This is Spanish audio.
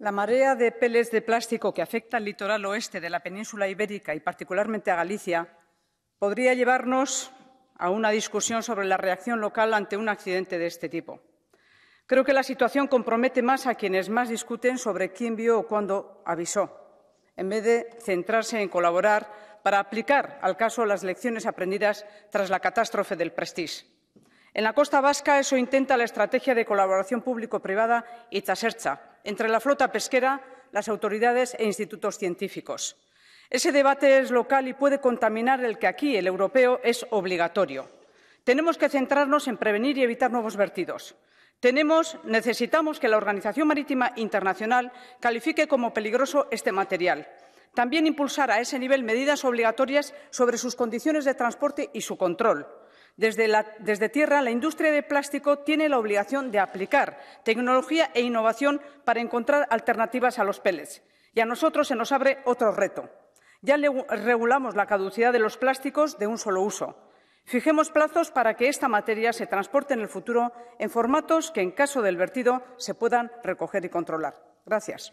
La marea de peles de plástico que afecta al litoral oeste de la península ibérica y particularmente a Galicia podría llevarnos a una discusión sobre la reacción local ante un accidente de este tipo. Creo que la situación compromete más a quienes más discuten sobre quién vio o cuándo avisó, en vez de centrarse en colaborar para aplicar al caso las lecciones aprendidas tras la catástrofe del Prestige. En la costa vasca eso intenta la estrategia de colaboración público-privada Itxasertza, entre la flota pesquera, las autoridades e institutos científicos. Ese debate es local y puede contaminar el que aquí, el europeo, es obligatorio. Tenemos que centrarnos en prevenir y evitar nuevos vertidos. necesitamos que la Organización Marítima Internacional califique como peligroso este material. También impulsar a ese nivel medidas obligatorias sobre sus condiciones de transporte y su control desde, tierra, la industria de plástico tiene la obligación de aplicar tecnología e innovación para encontrar alternativas a los pellets. Y a nosotros se nos abre otro reto. Ya regulamos la caducidad de los plásticos de un solo uso. Fijemos plazos para que esta materia se transporte en el futuro en formatos que, en caso del vertido, se puedan recoger y controlar. Gracias.